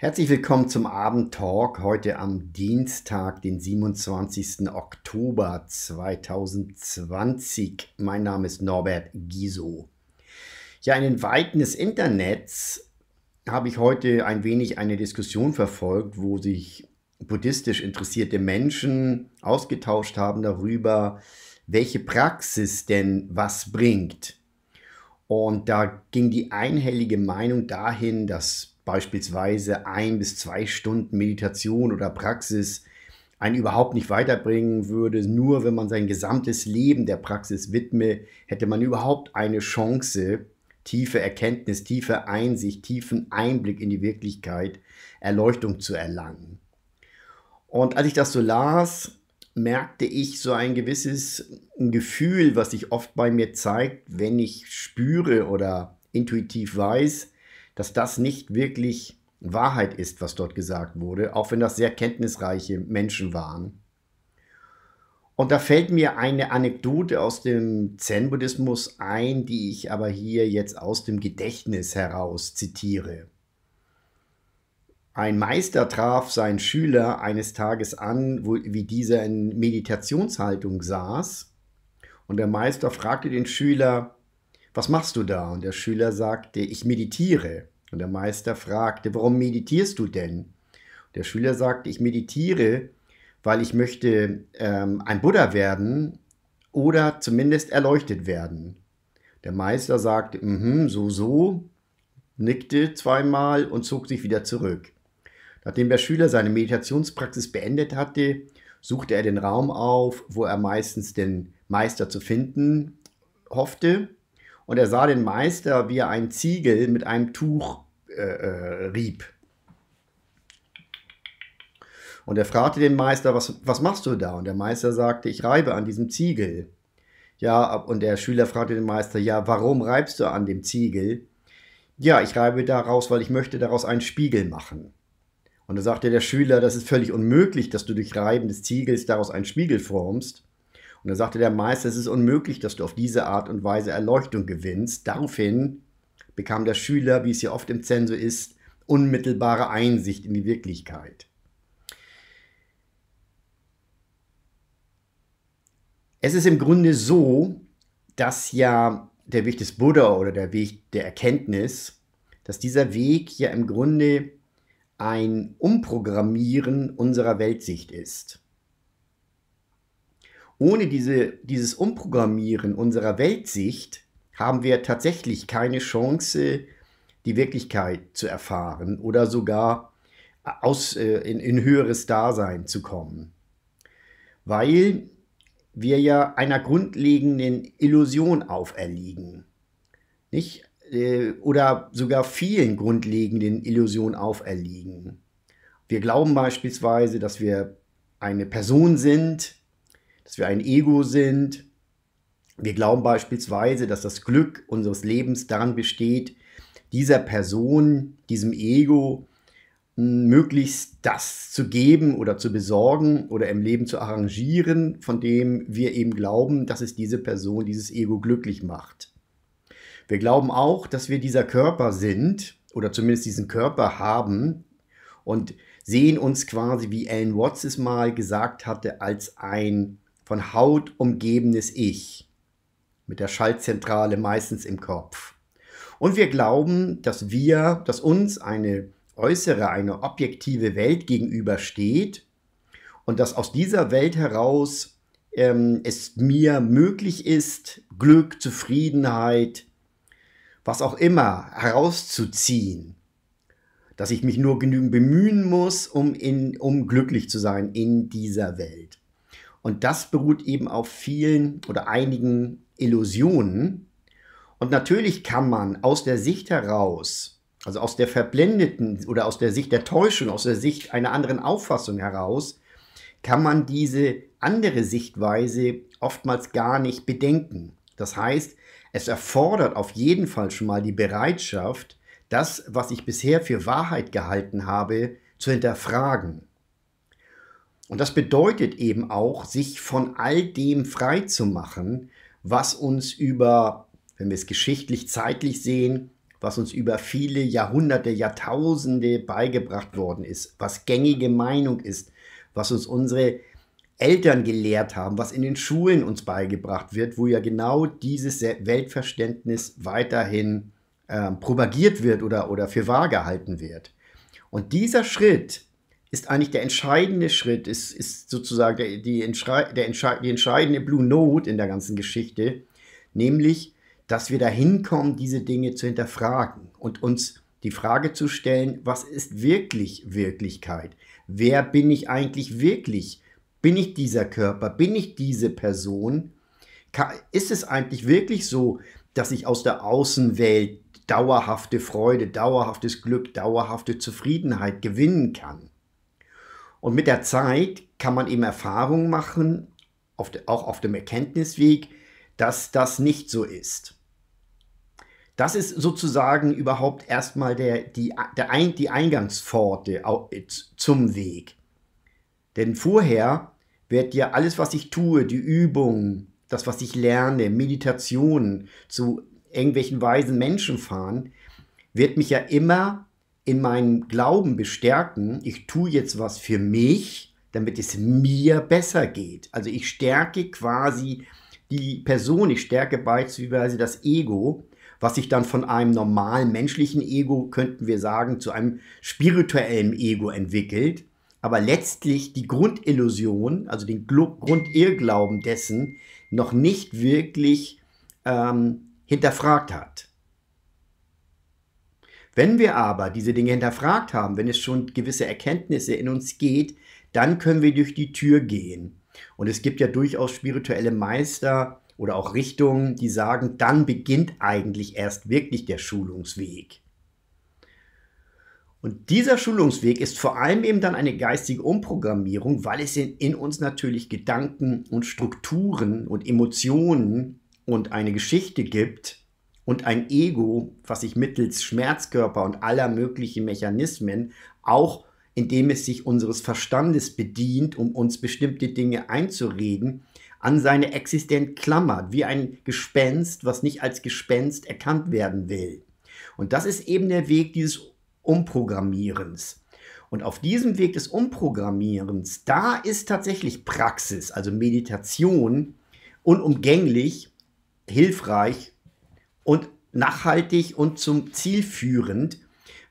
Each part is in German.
Herzlich willkommen zum Abendtalk heute am Dienstag, den 27. Oktober 2020. Mein Name ist Norbert Giso. Ja, in den Weiten des Internets habe ich heute ein wenig eine Diskussion verfolgt, wo sich buddhistisch interessierte Menschen ausgetauscht haben darüber, welche Praxis denn was bringt. Und da ging die einhellige Meinung dahin, dass beispielsweise ein bis zwei Stunden Meditation oder Praxis einen überhaupt nicht weiterbringen würde. Nur wenn man sein gesamtes Leben der Praxis widme, hätte man überhaupt eine Chance, tiefe Erkenntnis, tiefe Einsicht, tiefen Einblick in die Wirklichkeit, Erleuchtung zu erlangen. Und als ich das so las, merkte ich so ein gewisses Gefühl, was sich oft bei mir zeigt, wenn ich spüre oder intuitiv weiß, dass das nicht wirklich Wahrheit ist, was dort gesagt wurde, auch wenn das sehr kenntnisreiche Menschen waren. Und da fällt mir eine Anekdote aus dem Zen-Buddhismus ein, die ich aber hier jetzt aus dem Gedächtnis heraus zitiere. Ein Meister traf seinen Schüler eines Tages an, wo, wie dieser in Meditationshaltung saß, und der Meister fragte den Schüler, was machst du da? Und der Schüler sagte, ich meditiere. Und der Meister fragte, warum meditierst du denn? Und der Schüler sagte, ich meditiere, weil ich möchte ähm, ein Buddha werden oder zumindest erleuchtet werden. Der Meister sagte, mhm, so, so, nickte zweimal und zog sich wieder zurück. Nachdem der Schüler seine Meditationspraxis beendet hatte, suchte er den Raum auf, wo er meistens den Meister zu finden hoffte und er sah den Meister, wie er einen Ziegel mit einem Tuch äh, äh, rieb. Und er fragte den Meister, was, was machst du da? Und der Meister sagte, ich reibe an diesem Ziegel. Ja, und der Schüler fragte den Meister, ja, warum reibst du an dem Ziegel? Ja, ich reibe daraus, weil ich möchte daraus einen Spiegel machen. Und da sagte der Schüler, das ist völlig unmöglich, dass du durch Reiben des Ziegels daraus einen Spiegel formst. Und da sagte der Meister, es ist unmöglich, dass du auf diese Art und Weise Erleuchtung gewinnst. Daraufhin bekam der Schüler, wie es ja oft im Zensor ist, unmittelbare Einsicht in die Wirklichkeit. Es ist im Grunde so, dass ja der Weg des Buddha oder der Weg der Erkenntnis, dass dieser Weg ja im Grunde ein Umprogrammieren unserer Weltsicht ist ohne diese, dieses Umprogrammieren unserer Weltsicht haben wir tatsächlich keine Chance, die Wirklichkeit zu erfahren oder sogar äh, aus, äh, in, in höheres Dasein zu kommen. Weil wir ja einer grundlegenden Illusion auferliegen. Nicht? Äh, oder sogar vielen grundlegenden Illusionen auferliegen. Wir glauben beispielsweise, dass wir eine Person sind, dass wir ein Ego sind. Wir glauben beispielsweise, dass das Glück unseres Lebens daran besteht, dieser Person, diesem Ego, möglichst das zu geben oder zu besorgen oder im Leben zu arrangieren, von dem wir eben glauben, dass es diese Person, dieses Ego glücklich macht. Wir glauben auch, dass wir dieser Körper sind oder zumindest diesen Körper haben und sehen uns quasi, wie Alan Watts es mal gesagt hatte, als ein von Haut umgebenes Ich, mit der Schaltzentrale meistens im Kopf. Und wir glauben, dass wir, dass uns eine äußere, eine objektive Welt gegenübersteht und dass aus dieser Welt heraus ähm, es mir möglich ist, Glück, Zufriedenheit, was auch immer herauszuziehen. Dass ich mich nur genügend bemühen muss, um, in, um glücklich zu sein in dieser Welt. Und das beruht eben auf vielen oder einigen Illusionen. Und natürlich kann man aus der Sicht heraus, also aus der verblendeten oder aus der Sicht der Täuschung, aus der Sicht einer anderen Auffassung heraus, kann man diese andere Sichtweise oftmals gar nicht bedenken. Das heißt, es erfordert auf jeden Fall schon mal die Bereitschaft, das, was ich bisher für Wahrheit gehalten habe, zu hinterfragen. Und das bedeutet eben auch, sich von all dem frei zu machen, was uns über, wenn wir es geschichtlich, zeitlich sehen, was uns über viele Jahrhunderte, Jahrtausende beigebracht worden ist, was gängige Meinung ist, was uns unsere Eltern gelehrt haben, was in den Schulen uns beigebracht wird, wo ja genau dieses Weltverständnis weiterhin äh, propagiert wird oder, oder für wahr gehalten wird. Und dieser Schritt, ist eigentlich der entscheidende Schritt, ist, ist sozusagen der, die, der Entsche die entscheidende Blue Note in der ganzen Geschichte, nämlich, dass wir dahin kommen, diese Dinge zu hinterfragen und uns die Frage zu stellen, was ist wirklich Wirklichkeit? Wer bin ich eigentlich wirklich? Bin ich dieser Körper? Bin ich diese Person? Ist es eigentlich wirklich so, dass ich aus der Außenwelt dauerhafte Freude, dauerhaftes Glück, dauerhafte Zufriedenheit gewinnen kann? Und mit der Zeit kann man eben Erfahrungen machen, auf de, auch auf dem Erkenntnisweg, dass das nicht so ist. Das ist sozusagen überhaupt erstmal der, die, der Ein, die Eingangspforte äh, zum Weg. Denn vorher wird ja alles, was ich tue, die Übungen, das, was ich lerne, Meditationen zu irgendwelchen weisen Menschen fahren, wird mich ja immer in meinem Glauben bestärken, ich tue jetzt was für mich, damit es mir besser geht. Also ich stärke quasi die Person, ich stärke beispielsweise das Ego, was sich dann von einem normalen menschlichen Ego, könnten wir sagen, zu einem spirituellen Ego entwickelt. Aber letztlich die Grundillusion, also den Grundirrglauben dessen, noch nicht wirklich ähm, hinterfragt hat. Wenn wir aber diese Dinge hinterfragt haben, wenn es schon gewisse Erkenntnisse in uns geht, dann können wir durch die Tür gehen. Und es gibt ja durchaus spirituelle Meister oder auch Richtungen, die sagen, dann beginnt eigentlich erst wirklich der Schulungsweg. Und dieser Schulungsweg ist vor allem eben dann eine geistige Umprogrammierung, weil es in, in, uns natürlich Gedanken und Strukturen und Emotionen und eine Geschichte gibt, und ein Ego, was sich mittels Schmerzkörper und aller möglichen Mechanismen auch indem es sich unseres Verstandes bedient, um uns bestimmte Dinge einzureden, an seine Existenz klammert, wie ein Gespenst, was nicht als Gespenst erkannt werden will. Und das ist eben der Weg dieses Umprogrammierens. Und auf diesem Weg des Umprogrammierens, da ist tatsächlich Praxis, also Meditation, unumgänglich, hilfreich und nachhaltig und zum Ziel führend,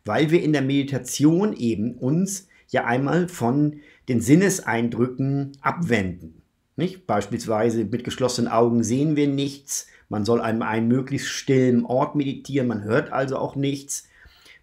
weil wir in der Meditation eben uns ja einmal von den Sinneseindrücken abwenden. Nicht? Beispielsweise mit geschlossenen Augen sehen wir nichts, man soll an einem möglichst stillen Ort meditieren, man hört also auch nichts,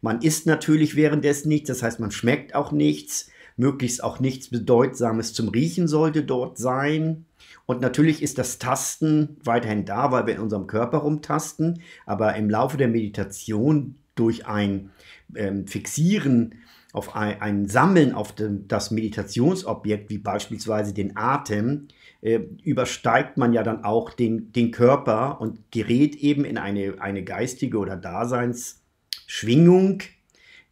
man isst natürlich währenddessen nichts, das heißt man schmeckt auch nichts, möglichst auch nichts Bedeutsames zum Riechen sollte dort sein. Und natürlich ist das Tasten weiterhin da, weil wir in unserem Körper rumtasten, aber im Laufe der Meditation durch ein ähm, Fixieren auf ein, ein Sammeln auf dem, das Meditationsobjekt, wie beispielsweise den Atem, äh, übersteigt man ja dann auch den, den Körper und gerät eben in eine, eine geistige oder Daseinsschwingung,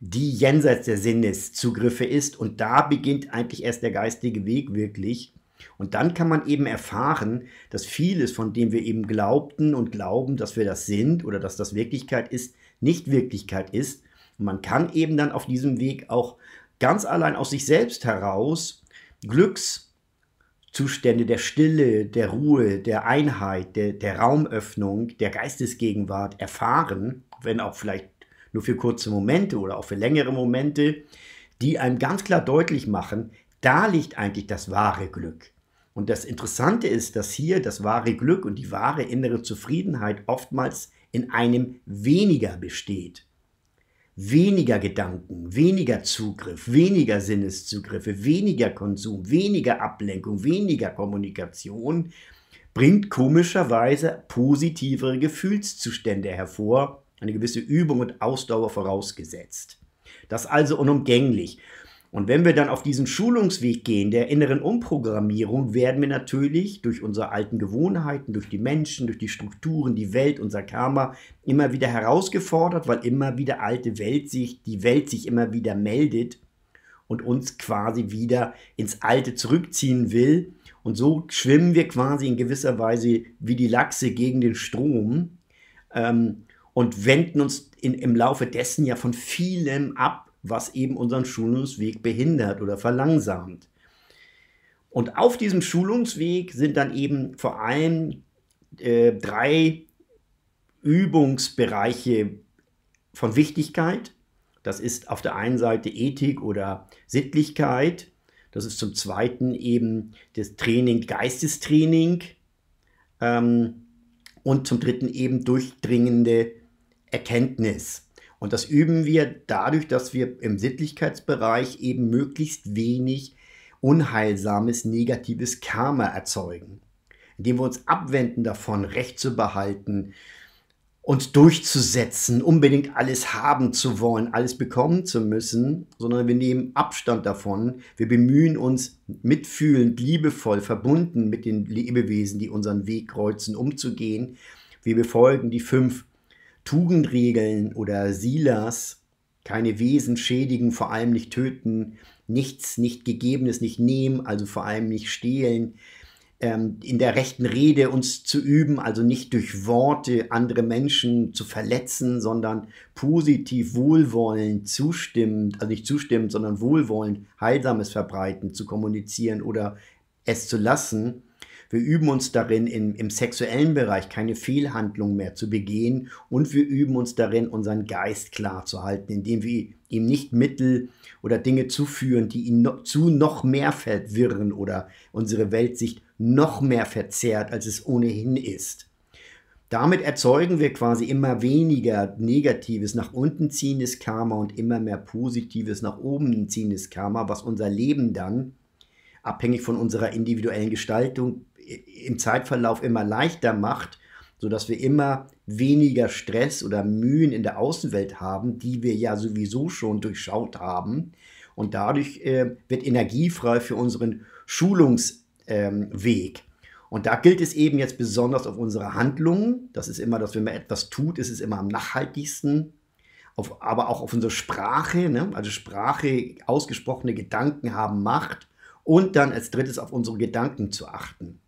die jenseits der Sinneszugriffe ist. Und da beginnt eigentlich erst der geistige Weg wirklich. Und dann kann man eben erfahren, dass vieles, von dem wir eben glaubten und glauben, dass wir das sind oder dass das Wirklichkeit ist, nicht Wirklichkeit ist. Und man kann eben dann auf diesem Weg auch ganz allein aus sich selbst heraus Glückszustände der Stille, der Ruhe, der Einheit, der, der Raumöffnung, der Geistesgegenwart erfahren, wenn auch vielleicht nur für kurze Momente oder auch für längere Momente, die einem ganz klar deutlich machen, da liegt eigentlich das wahre Glück. Und das Interessante ist, dass hier das wahre Glück und die wahre innere Zufriedenheit oftmals in einem weniger besteht. Weniger Gedanken, weniger Zugriff, weniger Sinneszugriffe, weniger Konsum, weniger Ablenkung, weniger Kommunikation bringt komischerweise positivere Gefühlszustände hervor, eine gewisse Übung und Ausdauer vorausgesetzt. Das also unumgänglich. Und wenn wir dann auf diesen Schulungsweg gehen, der inneren Umprogrammierung, werden wir natürlich durch unsere alten Gewohnheiten, durch die Menschen, durch die Strukturen, die Welt, unser Karma immer wieder herausgefordert, weil immer wieder alte Welt sich, die Welt sich immer wieder meldet und uns quasi wieder ins Alte zurückziehen will. Und so schwimmen wir quasi in gewisser Weise wie die Lachse gegen den Strom. Ähm, und wenden uns in, im Laufe dessen ja von vielem ab, was eben unseren Schulungsweg behindert oder verlangsamt. Und auf diesem Schulungsweg sind dann eben vor allem äh, drei Übungsbereiche von Wichtigkeit. Das ist auf der einen Seite Ethik oder Sittlichkeit. Das ist zum zweiten eben das Training, Geistestraining. Ähm, und zum dritten eben durchdringende Erkenntnis. Und das üben wir dadurch, dass wir im Sittlichkeitsbereich eben möglichst wenig unheilsames, negatives Karma erzeugen. Indem wir uns abwenden davon, Recht zu behalten, uns durchzusetzen, unbedingt alles haben zu wollen, alles bekommen zu müssen, sondern wir nehmen Abstand davon. Wir bemühen uns mitfühlend, liebevoll, verbunden mit den Lebewesen, die unseren Weg kreuzen, umzugehen. Wir befolgen die fünf Tugendregeln oder Silas, keine Wesen schädigen, vor allem nicht töten, nichts nicht Gegebenes nicht nehmen, also vor allem nicht stehlen, ähm, in der rechten Rede uns zu üben, also nicht durch Worte andere Menschen zu verletzen, sondern positiv, wohlwollend, zustimmend, also nicht zustimmend, sondern wohlwollend, heilsames verbreiten, zu kommunizieren oder es zu lassen wir üben uns darin, im, im sexuellen Bereich keine Fehlhandlung mehr zu begehen und wir üben uns darin, unseren Geist klar zu halten, indem wir ihm nicht Mittel oder Dinge zuführen, die ihn no, zu noch mehr verwirren oder unsere Weltsicht noch mehr verzerrt, als es ohnehin ist. Damit erzeugen wir quasi immer weniger negatives nach unten ziehendes Karma und immer mehr positives nach oben ziehendes Karma, was unser Leben dann, abhängig von unserer individuellen Gestaltung, im Zeitverlauf immer leichter macht, sodass wir immer weniger Stress oder Mühen in der Außenwelt haben, die wir ja sowieso schon durchschaut haben. Und dadurch äh, wird Energie frei für unseren Schulungsweg. Ähm, und da gilt es eben jetzt besonders auf unsere Handlungen. Das ist immer, dass wenn man etwas tut, ist es immer am nachhaltigsten. Auf, aber auch auf unsere Sprache. Ne? Also Sprache, ausgesprochene Gedanken haben Macht. Und dann als drittes auf unsere Gedanken zu achten.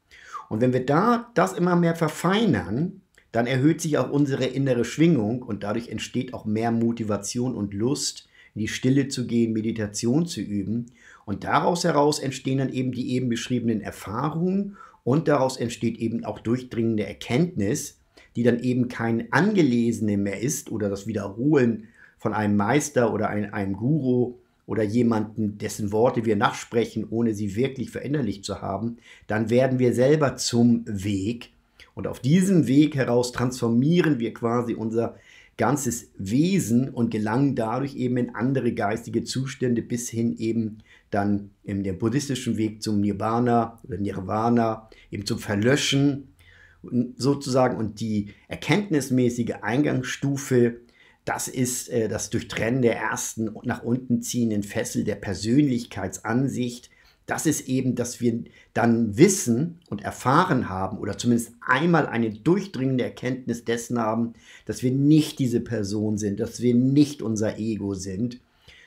Und wenn wir da das immer mehr verfeinern, dann erhöht sich auch unsere innere Schwingung und dadurch entsteht auch mehr Motivation und Lust, in die Stille zu gehen, Meditation zu üben. Und daraus heraus entstehen dann eben die eben beschriebenen Erfahrungen und daraus entsteht eben auch durchdringende Erkenntnis, die dann eben kein Angelesene mehr ist oder das Wiederholen von einem Meister oder einem, einem Guru, oder jemanden, dessen Worte wir nachsprechen, ohne sie wirklich veränderlich zu haben, dann werden wir selber zum Weg. Und auf diesem Weg heraus transformieren wir quasi unser ganzes Wesen und gelangen dadurch eben in andere geistige Zustände bis hin eben dann in dem buddhistischen Weg zum Nirvana oder Nirvana, eben zum Verlöschen sozusagen. Und die erkenntnismäßige Eingangsstufe das ist äh, das Durchtrennen der ersten nach unten ziehenden Fessel der Persönlichkeitsansicht. Das ist eben, dass wir dann wissen und erfahren haben oder zumindest einmal eine durchdringende Erkenntnis dessen haben, dass wir nicht diese Person sind, dass wir nicht unser Ego sind,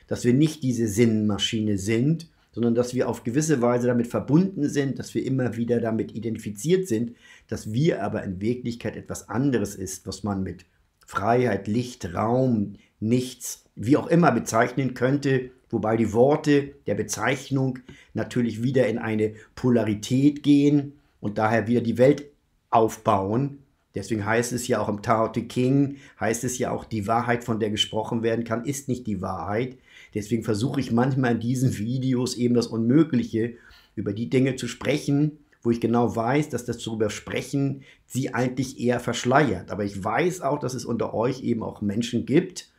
dass wir nicht diese Sinnmaschine sind, sondern dass wir auf gewisse Weise damit verbunden sind, dass wir immer wieder damit identifiziert sind, dass wir aber in Wirklichkeit etwas anderes ist, was man mit Freiheit, Licht, Raum, Nichts, wie auch immer bezeichnen könnte, wobei die Worte der Bezeichnung natürlich wieder in eine Polarität gehen und daher wieder die Welt aufbauen. Deswegen heißt es ja auch im Tao Te King, heißt es ja auch, die Wahrheit, von der gesprochen werden kann, ist nicht die Wahrheit. Deswegen versuche ich manchmal in diesen Videos eben das Unmögliche über die Dinge zu sprechen, wo ich genau weiß, dass das darüber sprechen sie eigentlich eher verschleiert. Aber ich weiß auch, dass es unter euch eben auch Menschen gibt,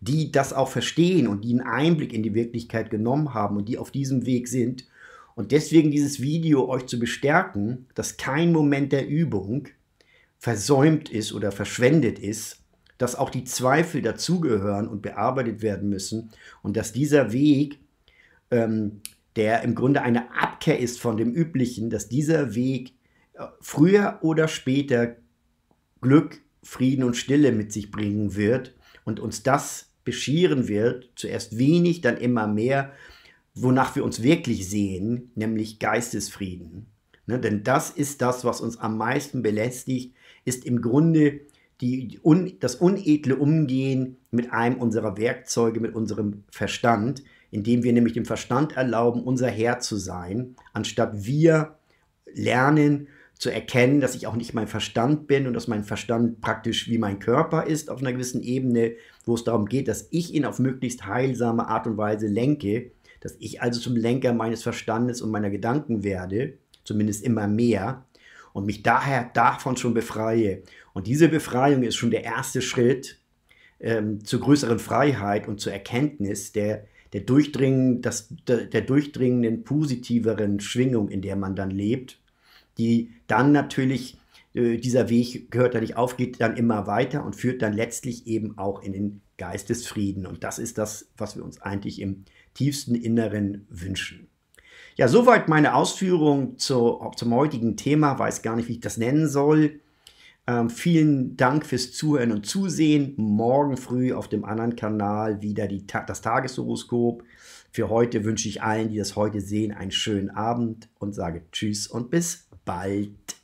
die das auch verstehen und die einen Einblick in die Wirklichkeit genommen haben und die auf diesem Weg sind. Und deswegen dieses Video euch zu bestärken, dass kein Moment der Übung versäumt ist oder verschwendet ist, dass auch die Zweifel dazugehören und bearbeitet werden müssen und dass dieser Weg ähm, der im Grunde eine Abkehr ist von dem Üblichen, dass dieser Weg äh, früher oder später Glück, Frieden und Stille mit sich bringen wird und uns das bescheren wird, zuerst wenig, dann immer mehr, wonach wir uns wirklich sehen, nämlich Geistesfrieden. Ne, denn das ist das, was uns am meisten belästigt, ist im Grunde die, un, das unedle Umgehen mit einem unserer Werkzeuge, mit unserem Verstand, indem wir nämlich dem Verstand erlauben, unser Herr zu sein, anstatt wir lernen zu erkennen, dass ich auch nicht mein Verstand bin und dass mein Verstand praktisch wie mein Körper ist auf einer gewissen Ebene, wo es darum geht, dass ich ihn auf möglichst heilsame Art und Weise lenke, dass ich also zum Lenker meines Verstandes und meiner Gedanken werde, zumindest immer mehr, und mich daher davon schon befreie. Und diese Befreiung ist schon der erste Schritt ähm, zur größeren Freiheit und zur Erkenntnis der, der, durchdringen, das, der, der durchdringenden, positiveren Schwingung, in der man dann lebt, die dann natürlich, äh, dieser Weg gehört da nicht auf, geht dann immer weiter und führt dann letztlich eben auch in den Geistesfrieden. Und das ist das, was wir uns eigentlich im tiefsten Inneren wünschen. Ja, soweit meine Ausführungen zu, zum heutigen Thema. Weiß gar nicht, wie ich das nennen soll. Ähm, vielen Dank fürs Zuhören und Zusehen. Morgen früh auf dem anderen Kanal wieder die, das Tageshoroskop. Für heute wünsche ich allen, die das heute sehen, einen schönen Abend und sage Tschüss und bis bald.